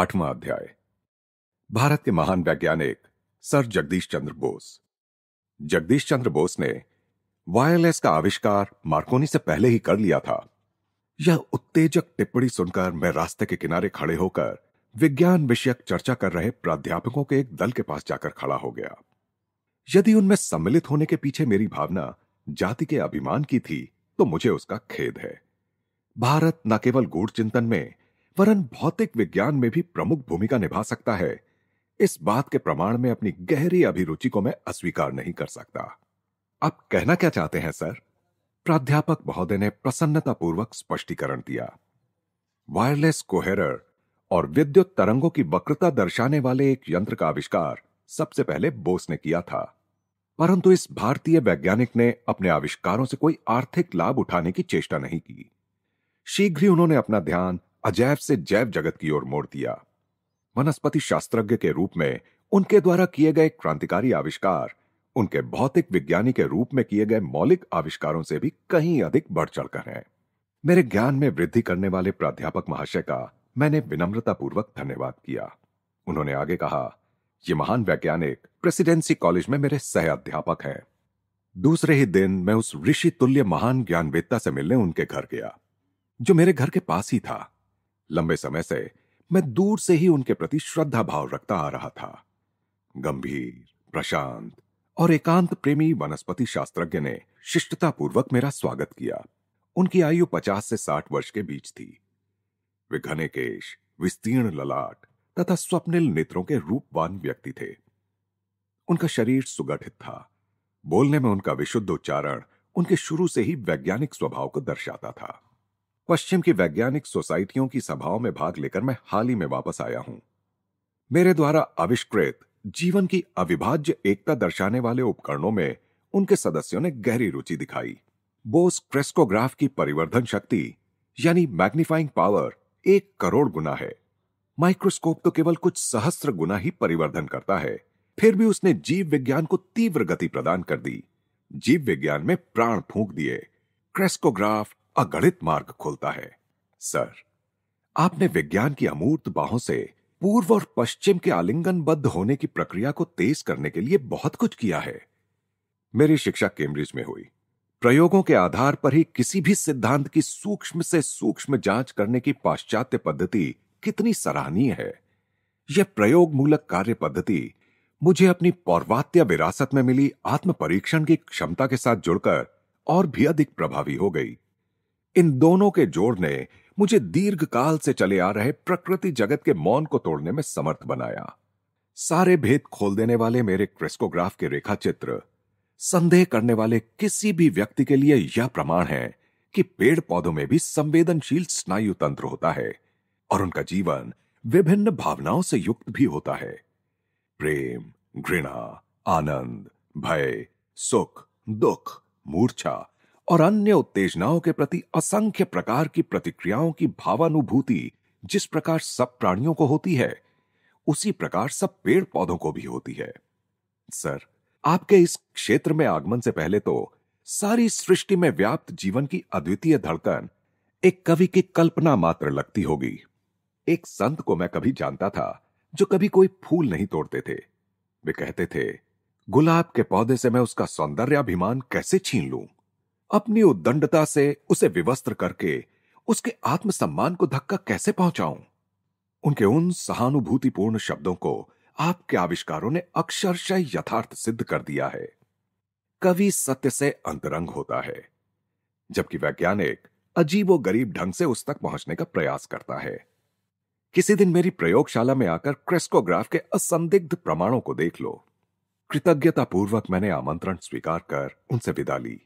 आठवां अध्याय भारत के महान वैज्ञानिक सर जगदीश चंद्र बोस जगदीश चंद्र बोस ने वायरलेस का आविष्कार मार्कोनी से पहले ही कर लिया था यह उत्तेजक टिप्पणी सुनकर मैं रास्ते के किनारे खड़े होकर विज्ञान विषयक चर्चा कर रहे प्राध्यापकों के एक दल के पास जाकर खड़ा हो गया यदि उनमें सम्मिलित होने के पीछे मेरी भावना जाति के अभिमान की थी तो मुझे उसका खेद है भारत न केवल गूढ़ चिंतन में वरन भौतिक विज्ञान में भी प्रमुख भूमिका निभा सकता है इस बात के प्रमाण में अपनी गहरी अभिरुचि को मैं अस्वीकार नहीं कर सकता आप कहना क्या चाहते हैं सर प्राध्यापक महोदय ने प्रसन्नतापूर्वक स्पष्टीकरण दिया वायरलेस कोहेरर और विद्युत तरंगों की वक्रता दर्शाने वाले एक यंत्र का आविष्कार सबसे पहले बोस ने किया था परंतु इस भारतीय वैज्ञानिक ने अपने आविष्कारों से कोई आर्थिक लाभ उठाने की चेष्टा नहीं की शीघ्र ही उन्होंने अपना ध्यान अजैव से जैव जगत की ओर मोड़ दिया वनस्पति शास्त्रज्ञ के रूप में उनके द्वारा किए गए क्रांतिकारी आविष्कार उनके भौतिक विज्ञानी के रूप में किए गए मौलिक आविष्कारों से भी कहीं अधिक बढ़ चढ़कर हैं मेरे ज्ञान में वृद्धि करने वाले प्राध्यापक महाशय का मैंने विनम्रतापूर्वक धन्यवाद किया उन्होंने आगे कहा ये महान वैज्ञानिक प्रेसिडेंसी कॉलेज में मेरे सह अध्यापक हैं दूसरे ही दिन मैं उस ऋषि तुल्य महान ज्ञानवेत्ता से मिलने उनके घर गया जो मेरे घर के पास ही था लंबे समय से मैं दूर से ही उनके प्रति श्रद्धा भाव रखता आ रहा था गंभीर प्रशांत और एकांत प्रेमी वनस्पति शास्त्रज्ञ ने शिष्टतापूर्वक मेरा स्वागत किया उनकी आयु पचास से साठ वर्ष के बीच थी वे घने केश विस्तीर्ण ललाट तथा स्वप्निल नेत्रों के रूपवान व्यक्ति थे उनका शरीर सुगठित था बोलने में उनका विशुद्ध उच्चारण उनके शुरू से ही वैज्ञानिक स्वभाव को दर्शाता था पश्चिम की वैज्ञानिक सोसाइटियों की सभाओं में भाग लेकर मैं हाल ही में वापस आया हूं मेरे द्वारा आविष्कृत जीवन की अविभाज्य एकता दर्शाने वाले उपकरणों में उनके सदस्यों ने गहरी रुचि दिखाई बोस क्रेस्कोग्राफ की परिवर्धन शक्ति यानी मैग्निफाइंग पावर एक करोड़ गुना है माइक्रोस्कोप तो केवल कुछ सहस्त्र गुना ही परिवर्धन करता है फिर भी उसने जीव विज्ञान को तीव्र गति प्रदान कर दी जीव विज्ञान में प्राण फूंक दिए क्रेस्कोग्राफ अगणित मार्ग खोलता है सर आपने विज्ञान की अमूर्त बाहों से पूर्व और पश्चिम के आलिंगनबद्ध होने की प्रक्रिया को तेज करने के लिए बहुत कुछ किया है मेरी शिक्षा कैम्ब्रिज में हुई प्रयोगों के आधार पर ही किसी भी सिद्धांत की सूक्ष्म से सूक्ष्म जांच करने की पाश्चात्य पद्धति कितनी सराहनीय है यह प्रयोग मूलक कार्य पद्धति मुझे अपनी पौर्वात्य विरासत में मिली आत्म परीक्षण की क्षमता के साथ जुड़कर और भी अधिक प्रभावी हो गई इन दोनों के जोड़ ने मुझे दीर्घ काल से चले आ रहे प्रकृति जगत के मौन को तोड़ने में समर्थ बनाया सारे भेद खोल देने वाले मेरे क्रिस्कोग्राफ के रेखा चित्र संदेह करने वाले किसी भी व्यक्ति के लिए यह प्रमाण है कि पेड़ पौधों में भी संवेदनशील स्नायु तंत्र होता है और उनका जीवन विभिन्न भावनाओं से युक्त भी होता है प्रेम घृणा आनंद भय सुख दुख मूर्छा और अन्य उत्तेजनाओं के प्रति असंख्य प्रकार की प्रतिक्रियाओं की भावानुभूति जिस प्रकार सब प्राणियों को होती है उसी प्रकार सब पेड़ पौधों को भी होती है सर आपके इस क्षेत्र में आगमन से पहले तो सारी सृष्टि में व्याप्त जीवन की अद्वितीय धड़कन एक कवि की कल्पना मात्र लगती होगी एक संत को मैं कभी जानता था जो कभी कोई फूल नहीं तोड़ते थे वे कहते थे गुलाब के पौधे से मैं उसका सौंदर्याभिमान कैसे छीन लूं अपनी उद्दंडता से उसे विवस्त्र करके उसके आत्मसम्मान को धक्का कैसे पहुंचाऊं उनके उन सहानुभूतिपूर्ण शब्दों को आपके आविष्कारों ने अक्षरशय यथार्थ सिद्ध कर दिया है कवि सत्य से अंतरंग होता है जबकि वैज्ञानिक अजीबो गरीब ढंग से उस तक पहुंचने का प्रयास करता है किसी दिन मेरी प्रयोगशाला में आकर क्रेस्कोग्राफ के असंदिग्ध प्रमाणों को देख लो कृतज्ञता पूर्वक मैंने आमंत्रण स्वीकार कर उनसे विदा ली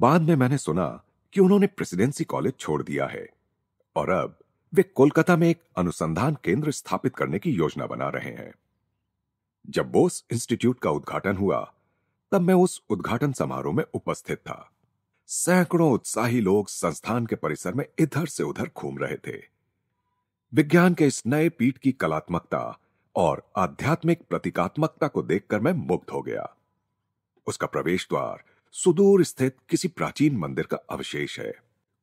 बाद में मैंने सुना कि उन्होंने प्रेसिडेंसी कॉलेज छोड़ दिया है और अब वे कोलकाता में एक अनुसंधान केंद्र स्थापित करने की योजना बना रहे हैं जब बोस इंस्टीट्यूट का उद्घाटन हुआ तब मैं उस उद्घाटन समारोह में उपस्थित था सैकड़ों उत्साही लोग संस्थान के परिसर में इधर से उधर घूम रहे थे विज्ञान के इस नए पीठ की कलात्मकता और आध्यात्मिक प्रतीकात्मकता को देखकर मैं मुग्ध हो गया उसका प्रवेश द्वार सुदूर स्थित किसी प्राचीन मंदिर का अवशेष है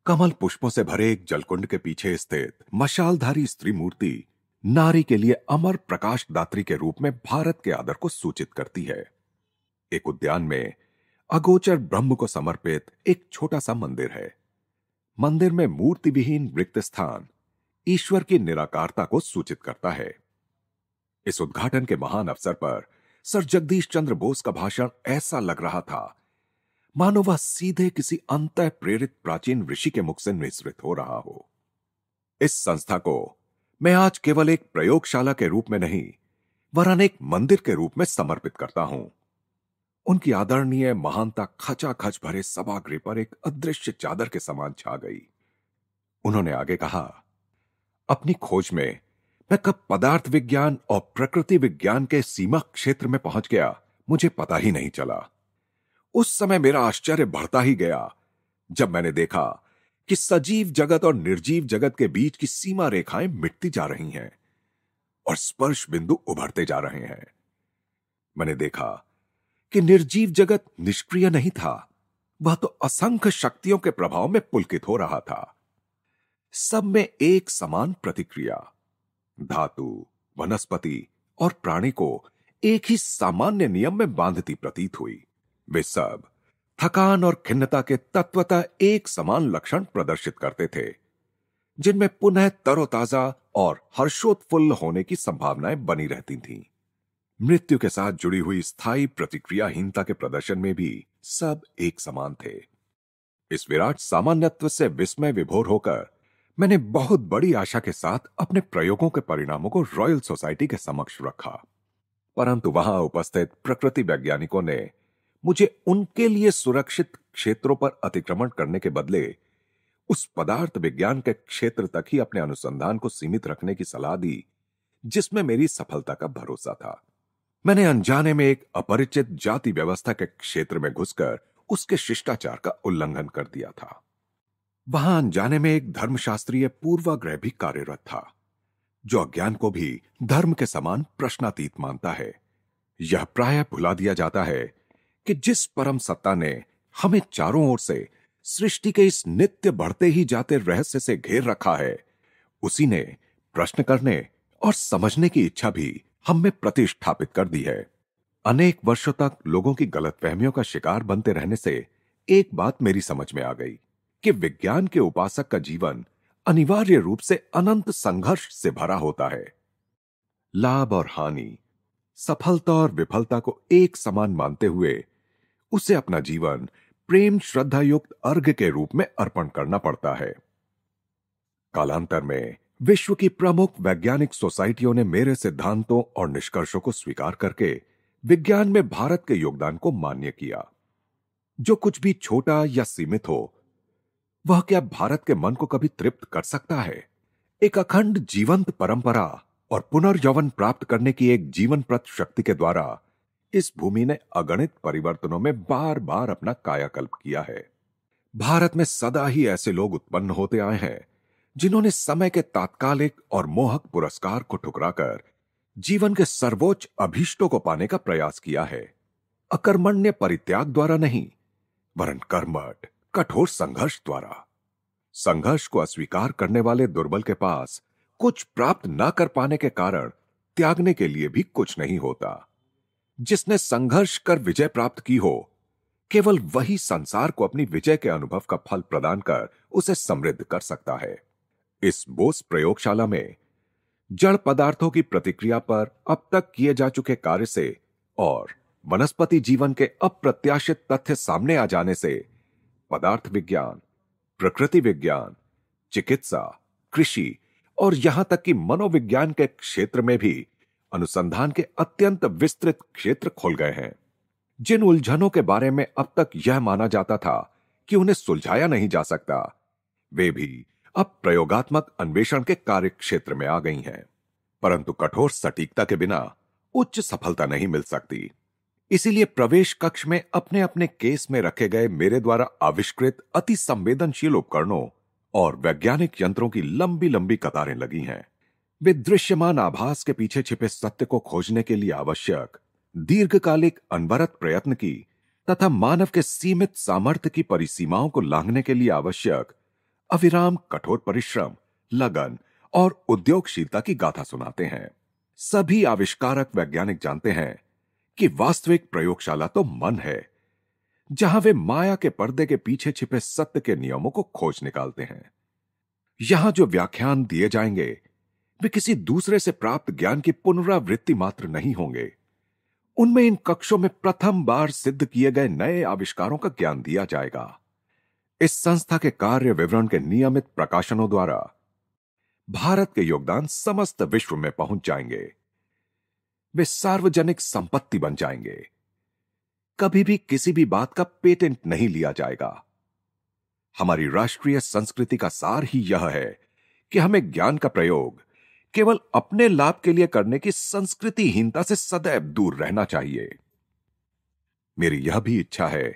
कमल पुष्पों से भरे एक जलकुंड के पीछे स्थित मशालधारी स्त्री मूर्ति नारी के लिए अमर प्रकाश दात्री के रूप में भारत के आदर को सूचित करती है एक उद्यान में अगोचर ब्रह्म को समर्पित एक छोटा सा मंदिर है मंदिर में मूर्ति विहीन रिक्त स्थान ईश्वर की निराकारता को सूचित करता है इस उद्घाटन के महान अवसर पर सर जगदीश चंद्र बोस का भाषण ऐसा लग रहा था मानो वह सीधे किसी अंत प्रेरित प्राचीन ऋषि के मुख से निसृत हो रहा हो इस संस्था को मैं आज केवल एक प्रयोगशाला के रूप में नहीं वरन एक मंदिर के रूप में समर्पित करता हूं उनकी आदरणीय महानता खचाखच भरे सभागृह पर एक अदृश्य चादर के समान छा गई उन्होंने आगे कहा अपनी खोज में मैं कब पदार्थ विज्ञान और प्रकृति विज्ञान के सीमा क्षेत्र में पहुंच गया मुझे पता ही नहीं चला उस समय मेरा आश्चर्य बढ़ता ही गया जब मैंने देखा कि सजीव जगत और निर्जीव जगत के बीच की सीमा रेखाएं मिटती जा रही हैं और स्पर्श बिंदु उभरते जा रहे हैं मैंने देखा कि निर्जीव जगत निष्क्रिय नहीं था वह तो असंख्य शक्तियों के प्रभाव में पुलकित हो रहा था सब में एक समान प्रतिक्रिया धातु वनस्पति और प्राणी को एक ही सामान्य नियम में बांधती प्रतीत हुई वे सब थकान और खिन्नता के तत्वता एक समान लक्षण प्रदर्शित करते थे जिनमें पुनः तरोताजा और हर्षोत्फुल्ल होने की संभावनाएं बनी रहती थीं। मृत्यु के साथ जुड़ी हुई स्थायी प्रतिक्रियाहीनता के प्रदर्शन में भी सब एक समान थे इस विराट सामान्यत्व से विस्मय विभोर होकर मैंने बहुत बड़ी आशा के साथ अपने प्रयोगों के परिणामों को रॉयल सोसाइटी के समक्ष रखा परंतु वहां उपस्थित प्रकृति वैज्ञानिकों ने मुझे उनके लिए सुरक्षित क्षेत्रों पर अतिक्रमण करने के बदले उस पदार्थ विज्ञान के क्षेत्र तक ही अपने अनुसंधान को सीमित रखने की सलाह दी जिसमें मेरी सफलता का भरोसा था मैंने अनजाने में एक अपरिचित जाति व्यवस्था के क्षेत्र में घुसकर उसके शिष्टाचार का उल्लंघन कर दिया था वहां अनजाने में एक धर्मशास्त्रीय पूर्वाग्रह भी कार्यरत था जो अज्ञान को भी धर्म के समान प्रश्नातीत मानता है यह प्राय भुला दिया जाता है कि जिस परम सत्ता ने हमें चारों ओर से सृष्टि के इस नित्य बढ़ते ही जाते रहस्य से घेर रखा है उसी ने प्रश्न करने और समझने की इच्छा भी हम में प्रतिष्ठापित कर दी है अनेक वर्षों तक लोगों की गलतफहमियों का शिकार बनते रहने से एक बात मेरी समझ में आ गई कि विज्ञान के उपासक का जीवन अनिवार्य रूप से अनंत संघर्ष से भरा होता है लाभ और हानि सफलता और विफलता को एक समान मानते हुए उसे अपना जीवन प्रेम श्रद्धा युक्त अर्घ के रूप में अर्पण करना पड़ता है कालांतर में विश्व की प्रमुख वैज्ञानिक सोसाइटियों ने मेरे सिद्धांतों और निष्कर्षों को स्वीकार करके विज्ञान में भारत के योगदान को मान्य किया जो कुछ भी छोटा या सीमित हो वह क्या भारत के मन को कभी तृप्त कर सकता है एक अखंड जीवंत परंपरा और पुनर्यौवन प्राप्त करने की एक जीवनप्रत शक्ति के द्वारा इस भूमि ने अगणित परिवर्तनों में बार बार अपना कायाकल्प किया है भारत में सदा ही ऐसे लोग उत्पन्न होते आए हैं जिन्होंने समय के तात्कालिक और मोहक पुरस्कार को ठुकराकर जीवन के सर्वोच्च अभीष्टों को पाने का प्रयास किया है अकर्मण्य परित्याग द्वारा नहीं वरण कर्मठ कठोर संघर्ष द्वारा संघर्ष को अस्वीकार करने वाले दुर्बल के पास कुछ प्राप्त ना कर पाने के कारण त्यागने के लिए भी कुछ नहीं होता जिसने संघर्ष कर विजय प्राप्त की हो केवल वही संसार को अपनी विजय के अनुभव का फल प्रदान कर उसे समृद्ध कर सकता है इस बोस प्रयोगशाला में जड़ पदार्थों की प्रतिक्रिया पर अब तक किए जा चुके कार्य से और वनस्पति जीवन के अप्रत्याशित तथ्य सामने आ जाने से पदार्थ विज्ञान प्रकृति विज्ञान चिकित्सा कृषि और यहां तक कि मनोविज्ञान के क्षेत्र में भी अनुसंधान के अत्यंत विस्तृत क्षेत्र खोल गए हैं जिन उलझनों के बारे में अब तक यह माना जाता था कि उन्हें सुलझाया नहीं जा सकता वे भी अब प्रयोगात्मक अन्वेषण के कार्य क्षेत्र में आ गई हैं परंतु कठोर सटीकता के बिना उच्च सफलता नहीं मिल सकती इसीलिए प्रवेश कक्ष में अपने अपने केस में रखे गए मेरे द्वारा आविष्कृत अति संवेदनशील उपकरणों और वैज्ञानिक यंत्रों की लंबी लंबी कतारें लगी हैं वे दृश्यमान आभास के पीछे छिपे सत्य को खोजने के लिए आवश्यक दीर्घकालिक अनवरत प्रयत्न की तथा मानव के सीमित सामर्थ्य की परिसीमाओं को लांघने के लिए आवश्यक अविराम कठोर परिश्रम लगन और उद्योगशीलता की गाथा सुनाते हैं सभी आविष्कारक वैज्ञानिक जानते हैं कि वास्तविक प्रयोगशाला तो मन है जहां वे माया के पर्दे के पीछे छिपे सत्य के नियमों को खोज निकालते हैं यहां जो व्याख्यान दिए जाएंगे वे किसी दूसरे से प्राप्त ज्ञान की पुनरावृत्ति मात्र नहीं होंगे उनमें इन कक्षों में प्रथम बार सिद्ध किए गए नए आविष्कारों का ज्ञान दिया जाएगा इस संस्था के कार्य विवरण के नियमित प्रकाशनों द्वारा भारत के योगदान समस्त विश्व में पहुंच जाएंगे वे सार्वजनिक संपत्ति बन जाएंगे कभी भी किसी भी बात का पेटेंट नहीं लिया जाएगा हमारी राष्ट्रीय संस्कृति का सार ही यह है कि हमें ज्ञान का प्रयोग केवल अपने लाभ के लिए करने की संस्कृतिहीनता से सदैव दूर रहना चाहिए मेरी यह भी इच्छा है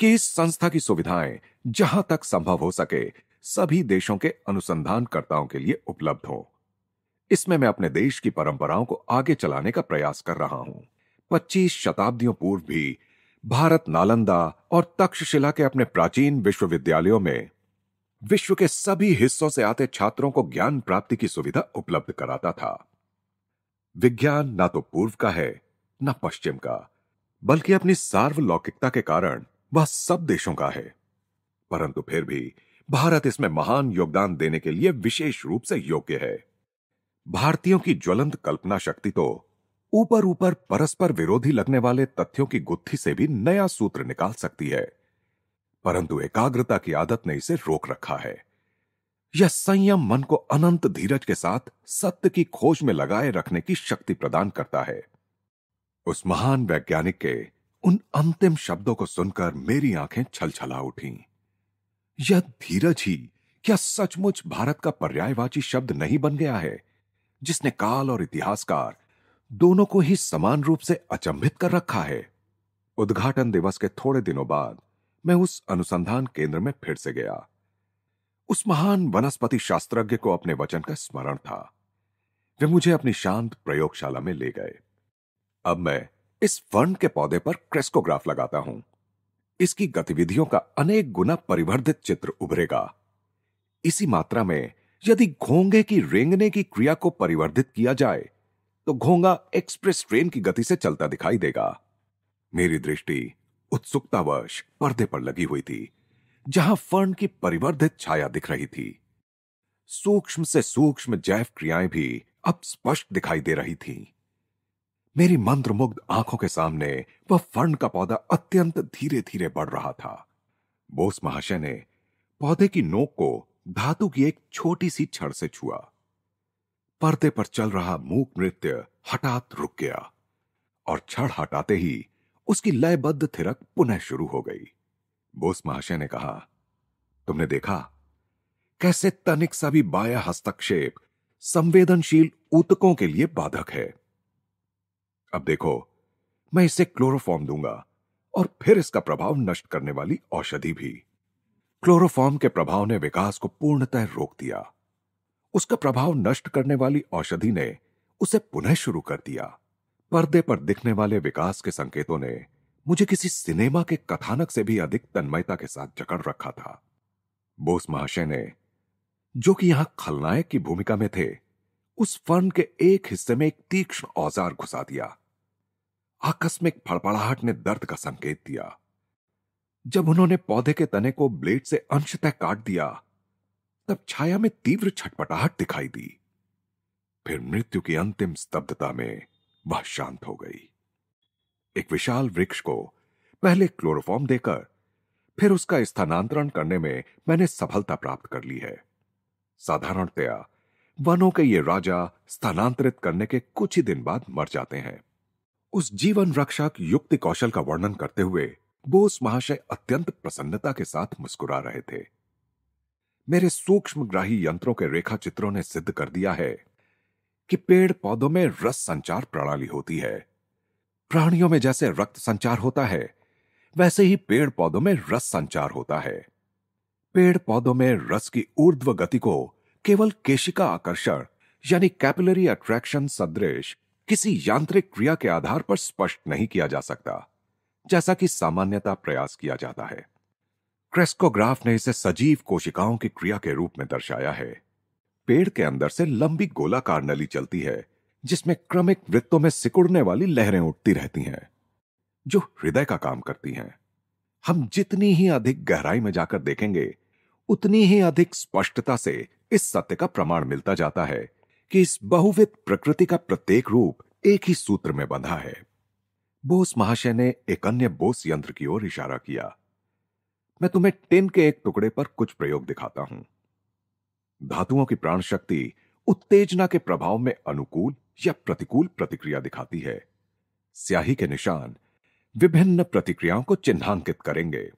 कि इस संस्था की सुविधाएं जहां तक संभव हो सके सभी देशों के अनुसंधानकर्ताओं के लिए उपलब्ध हो इसमें मैं अपने देश की परंपराओं को आगे चलाने का प्रयास कर रहा हूं 25 शताब्दियों पूर्व भी भारत नालंदा और तक्षशिला के अपने प्राचीन विश्वविद्यालयों में विश्व के सभी हिस्सों से आते छात्रों को ज्ञान प्राप्ति की सुविधा उपलब्ध कराता था विज्ञान ना तो पूर्व का है ना पश्चिम का बल्कि अपनी सार्वलौकिकता के कारण वह सब देशों का है परंतु फिर भी भारत इसमें महान योगदान देने के लिए विशेष रूप से योग्य है भारतीयों की ज्वलंत कल्पना शक्ति तो ऊपर ऊपर परस्पर विरोधी लगने वाले तथ्यों की गुत्थी से भी नया सूत्र निकाल सकती है परंतु एकाग्रता की आदत ने इसे रोक रखा है यह संयम मन को अनंत धीरज के साथ सत्य की खोज में लगाए रखने की शक्ति प्रदान करता है उस महान वैज्ञानिक के उन अंतिम शब्दों को सुनकर मेरी आंखें छलछला उठी यह धीरज ही क्या सचमुच भारत का पर्यायवाची शब्द नहीं बन गया है जिसने काल और इतिहासकार दोनों को ही समान रूप से अचंभित कर रखा है उद्घाटन दिवस के थोड़े दिनों बाद मैं उस अनुसंधान केंद्र में फिर से गया उस महान वनस्पति शास्त्रज्ञ को अपने वचन का स्मरण था वे मुझे अपनी शांत प्रयोगशाला में ले गए अब मैं इस फर्न के पौधे पर क्रेस्कोग्राफ लगाता हूं इसकी गतिविधियों का अनेक गुना परिवर्धित चित्र उभरेगा इसी मात्रा में यदि घोंगे की रेंगने की क्रिया को परिवर्धित किया जाए तो घोंगा एक्सप्रेस ट्रेन की गति से चलता दिखाई देगा मेरी दृष्टि उत्सुकतावश पर्दे पर लगी हुई थी जहां फर्न की परिवर्धित छाया दिख रही थी सूक्ष्म से सूक्ष्म जैव क्रियाएं भी अब स्पष्ट दिखाई दे रही थीं। मेरी मंत्रमुग्ध आंखों के सामने वह फर्न का पौधा अत्यंत धीरे धीरे बढ़ रहा था बोस महाशय ने पौधे की नोक को धातु की एक छोटी सी छड़ से छुआ पर्दे पर चल रहा मूक नृत्य हठात रुक गया और छड़ हटाते ही उसकी लयबद्ध थिरक पुनः शुरू हो गई बोस महाशय ने कहा तुमने देखा कैसे तनिक सा भी बाया हस्तक्षेप संवेदनशील ऊतकों के लिए बाधक है अब देखो मैं इसे क्लोरोफॉर्म दूंगा और फिर इसका प्रभाव नष्ट करने वाली औषधि भी क्लोरोफॉर्म के प्रभाव ने विकास को पूर्णतः रोक दिया उसका प्रभाव नष्ट करने वाली औषधि ने उसे पुनः शुरू कर दिया पर्दे पर दिखने वाले विकास के संकेतों ने मुझे किसी सिनेमा के कथानक से भी अधिक तन्मयता के साथ जकड़ रखा था बोस महाशय ने जो कि यहां खलनायक की भूमिका में थे उस फर्न के एक हिस्से में एक तीक्ष्ण औजार घुसा दिया आकस्मिक फड़फड़ाहट ने दर्द का संकेत दिया जब उन्होंने पौधे के तने को ब्लेड से अंशतः काट दिया तब छाया में तीव्र छटपटाहट दिखाई दी फिर मृत्यु की अंतिम स्तब्धता में वह शांत हो गई एक विशाल वृक्ष को पहले क्लोरोफॉर्म देकर फिर उसका स्थानांतरण करने में मैंने सफलता प्राप्त कर ली है साधारणतया वनों के ये राजा स्थानांतरित करने के कुछ ही दिन बाद मर जाते हैं उस जीवन रक्षक युक्ति कौशल का वर्णन करते हुए बोस महाशय अत्यंत प्रसन्नता के साथ मुस्कुरा रहे थे मेरे सूक्ष्म ग्राही यंत्रों के रेखा चित्रों ने सिद्ध कर दिया है कि पेड़ पौधों में रस संचार प्रणाली होती है प्राणियों में जैसे रक्त संचार होता है वैसे ही पेड़ पौधों में रस संचार होता है पेड़ पौधों में रस की ऊर्ध्व गति को केवल केशिका आकर्षण यानी कैपिलरी अट्रैक्शन सदृश किसी यांत्रिक क्रिया के आधार पर स्पष्ट नहीं किया जा सकता जैसा कि सामान्यता प्रयास किया जाता है क्रेस्कोग्राफ ने इसे सजीव कोशिकाओं की क्रिया के रूप में दर्शाया है पेड़ के अंदर से लंबी गोलाकार नली चलती है जिसमें क्रमिक वृत्तों में सिकुड़ने वाली लहरें उठती रहती हैं जो हृदय का काम करती हैं हम जितनी ही अधिक गहराई में जाकर देखेंगे उतनी ही अधिक स्पष्टता से इस सत्य का प्रमाण मिलता जाता है कि इस बहुविध प्रकृति का प्रत्येक रूप एक ही सूत्र में बंधा है बोस महाशय ने एक अन्य बोस यंत्र की ओर इशारा किया मैं तुम्हें टिन के एक टुकड़े पर कुछ प्रयोग दिखाता हूं धातुओं की प्राण शक्ति उत्तेजना के प्रभाव में अनुकूल या प्रतिकूल प्रतिक्रिया दिखाती है स्याही के निशान विभिन्न प्रतिक्रियाओं को चिन्हांकित करेंगे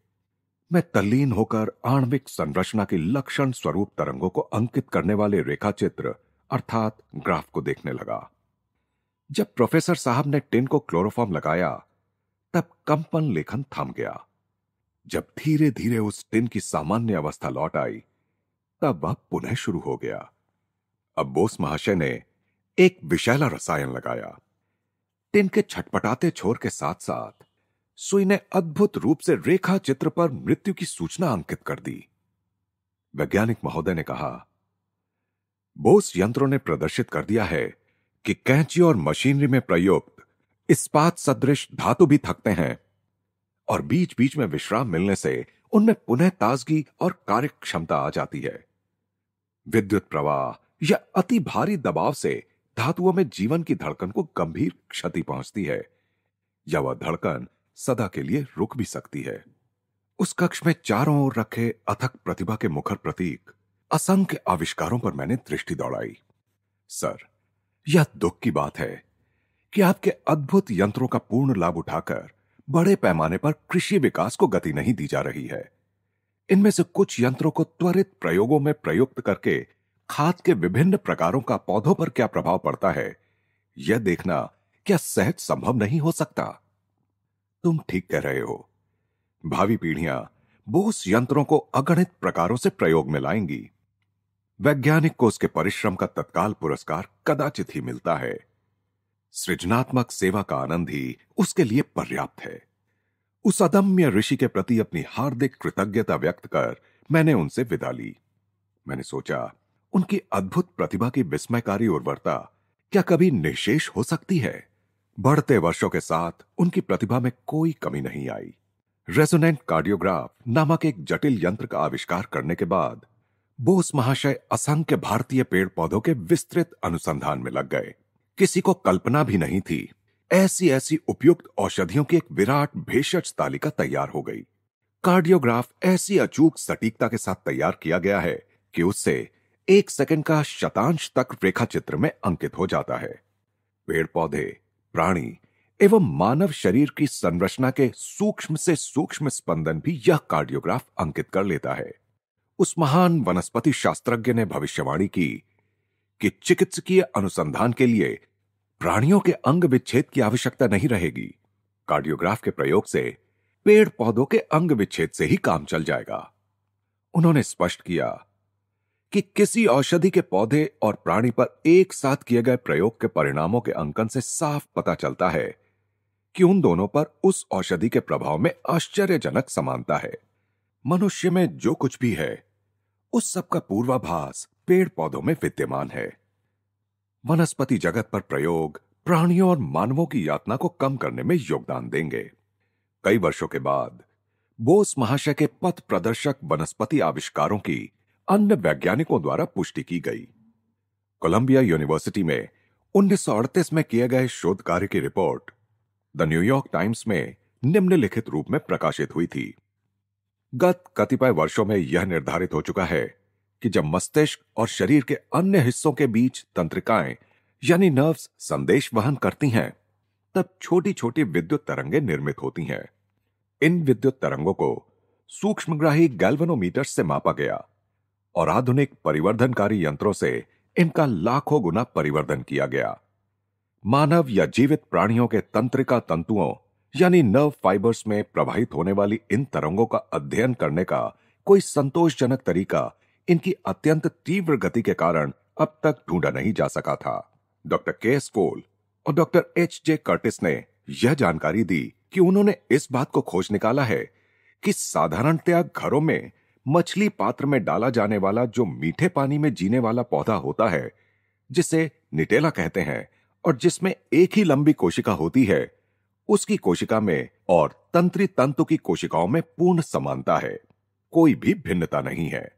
मैं तल्लीन होकर आणविक संरचना के लक्षण स्वरूप तरंगों को अंकित करने वाले रेखाचित्र अर्थात ग्राफ को देखने लगा जब प्रोफेसर साहब ने टिन को क्लोरोफॉर्म लगाया तब कंपन लेखन थम गया जब धीरे धीरे उस दिन की सामान्य अवस्था लौट आई तब वह पुनः शुरू हो गया अब बोस महाशय ने एक विशैला रसायन लगाया टिन के छटपटाते छोर के साथ साथ सुई ने अद्भुत रूप से रेखा चित्र पर मृत्यु की सूचना अंकित कर दी वैज्ञानिक महोदय ने कहा बोस यंत्रों ने प्रदर्शित कर दिया है कि कैंची और मशीनरी में प्रयुक्त इस्पात सदृश धातु भी थकते हैं और बीच बीच में विश्राम मिलने से उनमें पुनः ताजगी और कार्य क्षमता आ जाती है विद्युत प्रवाह या अति भारी दबाव से धातुओं में जीवन की धड़कन को गंभीर क्षति पहुंचती है या वह धड़कन सदा के लिए रुक भी सकती है उस कक्ष में चारों ओर रखे अथक प्रतिभा के मुखर प्रतीक असंख्य आविष्कारों पर मैंने दृष्टि दौड़ाई सर यह दुख की बात है कि आपके अद्भुत यंत्रों का पूर्ण लाभ उठाकर बड़े पैमाने पर कृषि विकास को गति नहीं दी जा रही है इनमें से कुछ यंत्रों को त्वरित प्रयोगों में प्रयुक्त करके खाद के विभिन्न प्रकारों का पौधों पर क्या प्रभाव पड़ता है यह देखना क्या सहज संभव नहीं हो सकता तुम ठीक कह रहे हो भावी पीढ़ियां बोस यंत्रों को अगणित प्रकारों से प्रयोग में लाएंगी वैज्ञानिक को उसके परिश्रम का तत्काल पुरस्कार कदाचित ही मिलता है सृजनात्मक सेवा का आनंद ही उसके लिए पर्याप्त है उस अदम्य ऋषि के प्रति अपनी हार्दिक कृतज्ञता व्यक्त कर मैंने उनसे विदा ली मैंने सोचा उनकी अद्भुत प्रतिभा की विस्मयकारी उर्वरता क्या कभी निशेष हो सकती है बढ़ते वर्षों के साथ उनकी प्रतिभा में कोई कमी नहीं आई रेजोनेंट कार्डियोग्राफ नामक एक जटिल यंत्र का आविष्कार करने के बाद बोस महाशय असंख्य भारतीय पेड़ पौधों के विस्तृत अनुसंधान में लग गए किसी को कल्पना भी नहीं थी ऐसी ऐसी उपयुक्त औषधियों की एक विराट भेषज तालिका तैयार हो गई कार्डियोग्राफ ऐसी अचूक सटीकता के साथ तैयार किया गया है कि उससे एक सेकंड का शतांश तक रेखा चित्र में अंकित हो जाता है पेड़ पौधे प्राणी एवं मानव शरीर की संरचना के सूक्ष्म से सूक्ष्म स्पंदन भी यह कार्डियोग्राफ अंकित कर लेता है उस महान वनस्पति शास्त्रज्ञ ने भविष्यवाणी की कि चिकित्सकीय अनुसंधान के लिए प्राणियों के अंग विच्छेद की आवश्यकता नहीं रहेगी कार्डियोग्राफ के प्रयोग से पेड़ पौधों के अंग विच्छेद से ही काम चल जाएगा उन्होंने स्पष्ट किया कि किसी औषधि के पौधे और प्राणी पर एक साथ किए गए प्रयोग के परिणामों के अंकन से साफ पता चलता है कि उन दोनों पर उस औषधि के प्रभाव में आश्चर्यजनक समानता है मनुष्य में जो कुछ भी है उस सब का पूर्वाभास पेड़ पौधों में विद्यमान है वनस्पति जगत पर प्रयोग प्राणियों और मानवों की यातना को कम करने में योगदान देंगे कई वर्षों के बाद बोस महाशय के पथ प्रदर्शक वनस्पति आविष्कारों की अन्य वैज्ञानिकों द्वारा पुष्टि की गई कोलंबिया यूनिवर्सिटी में उन्नीस में किए गए शोध कार्य की रिपोर्ट द न्यूयॉर्क टाइम्स में निम्नलिखित रूप में प्रकाशित हुई थी गत कतिपय वर्षों में यह निर्धारित हो चुका है कि जब मस्तिष्क और शरीर के अन्य हिस्सों के बीच तंत्रिकाएं यानी नर्व्स संदेश वहन करती हैं तब छोटी छोटी विद्युत तरंगे निर्मित होती हैं इन विद्युत तरंगों को सूक्ष्मग्राही गैल्वेनोमीटर से मापा गया और आधुनिक परिवर्धनकारी यंत्रों से इनका लाखों गुना परिवर्धन किया गया मानव या जीवित प्राणियों के तंत्रिका तंतुओं यानी नर्व फाइबर्स में प्रवाहित होने वाली इन तरंगों का अध्ययन करने का कोई संतोषजनक तरीका इनकी अत्यंत तीव्र गति के कारण अब तक ढूंढा नहीं जा सका था डॉक्टर के कोल और डॉक्टर एच जे कर्टिस ने यह जानकारी दी कि उन्होंने इस बात को खोज निकाला है कि साधारणतया घरों में मछली पात्र में डाला जाने वाला जो मीठे पानी में जीने वाला पौधा होता है जिसे निटेला कहते हैं और जिसमें एक ही लंबी कोशिका होती है उसकी कोशिका में और तंत्री तंतु की कोशिकाओं में पूर्ण समानता है कोई भी भिन्नता नहीं है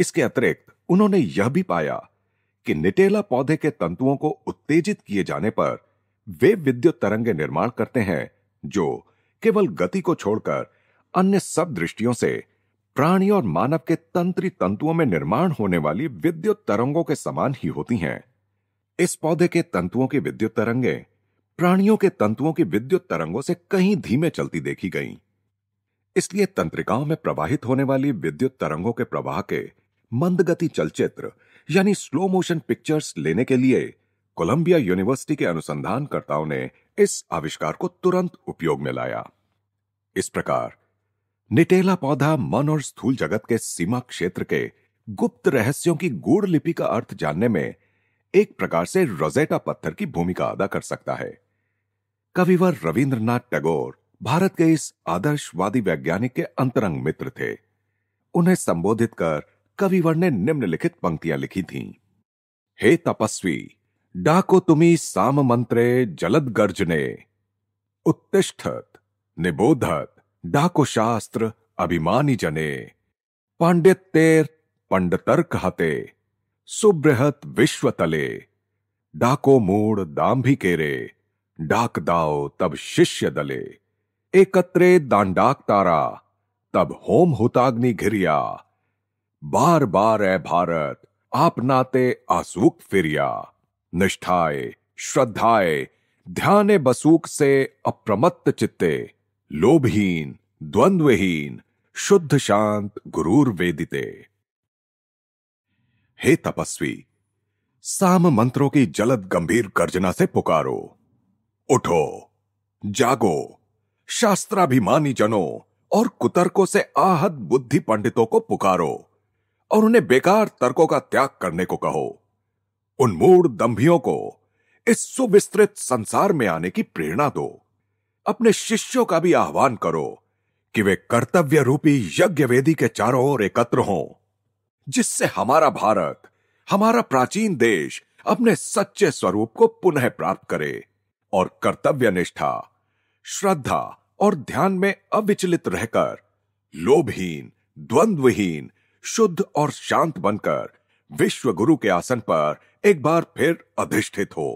इसके अतिरिक्त उन्होंने यह भी पाया कि निटेला पौधे के तंतुओं को उत्तेजित किए जाने पर वे विद्युत तरंगे निर्माण करते हैं जो केवल गति को छोड़कर अन्य सब दृष्टियों से प्राणी और मानव के तंत्री तंतुओं में निर्माण होने वाली विद्युत तरंगों के समान ही होती हैं इस पौधे के तंतुओं की विद्युत तरंगे प्राणियों के तंतुओं की विद्युत तरंगों से कहीं धीमे चलती देखी गईं। इसलिए तंत्रिकाओं में प्रवाहित होने वाली विद्युत तरंगों के प्रवाह के मंदगति चलचित्र यानी स्लो मोशन पिक्चर्स लेने के लिए कोलंबिया यूनिवर्सिटी के अनुसंधानकर्ताओं ने इस आविष्कार को तुरंत उपयोग में लाया इस प्रकार निटेला पौधा मन और स्थूल जगत के सीमा क्षेत्र के गुप्त रहस्यों की गूढ़ लिपि का अर्थ जानने में एक प्रकार से रोजेटा पत्थर की भूमिका अदा कर सकता है कविवर रविंद्रनाथ टैगोर भारत के इस आदर्शवादी वैज्ञानिक के अंतरंग मित्र थे उन्हें संबोधित कर कविवर ने निम्नलिखित पंक्तियां लिखी थीं हे तपस्वी डाको तुमी साम मंत्रे जलद गर्जने उत्तिष्ठत निबोधत डाको शास्त्र अभिमानी जने पांडित्येर पंडतर कहते सुबृहत विश्व तले डाको मूड दाम्भी केरे डाक दाओ तब शिष्य दले एकत्रे दांडाक तारा तब होम हुताग्नि घिरिया बार बार है भारत आप नाते आसूक फिरिया निष्ठाए श्रद्धाए ध्यान बसूक से अप्रमत्त चित्ते लोभहीन द्वंद्वहीन शुद्ध शांत गुरूर वेदिते हे तपस्वी साम मंत्रों की जलद गंभीर गर्जना से पुकारो उठो जागो शास्त्राभिमानी जनों और कुतर्कों से आहत बुद्धि पंडितों को पुकारो और उन्हें बेकार तर्कों का त्याग करने को कहो उन मूड दंभियों को इस सुविस्तृत संसार में आने की प्रेरणा दो अपने शिष्यों का भी आह्वान करो कि वे कर्तव्य रूपी यज्ञ वेदी के चारों ओर एकत्र हों जिससे हमारा भारत हमारा प्राचीन देश अपने सच्चे स्वरूप को पुनः प्राप्त करे और कर्तव्य निष्ठा श्रद्धा और ध्यान में अविचलित रहकर लोभहीन द्वंद्वहीन शुद्ध और शांत बनकर विश्व गुरु के आसन पर एक बार फिर अधिष्ठित हो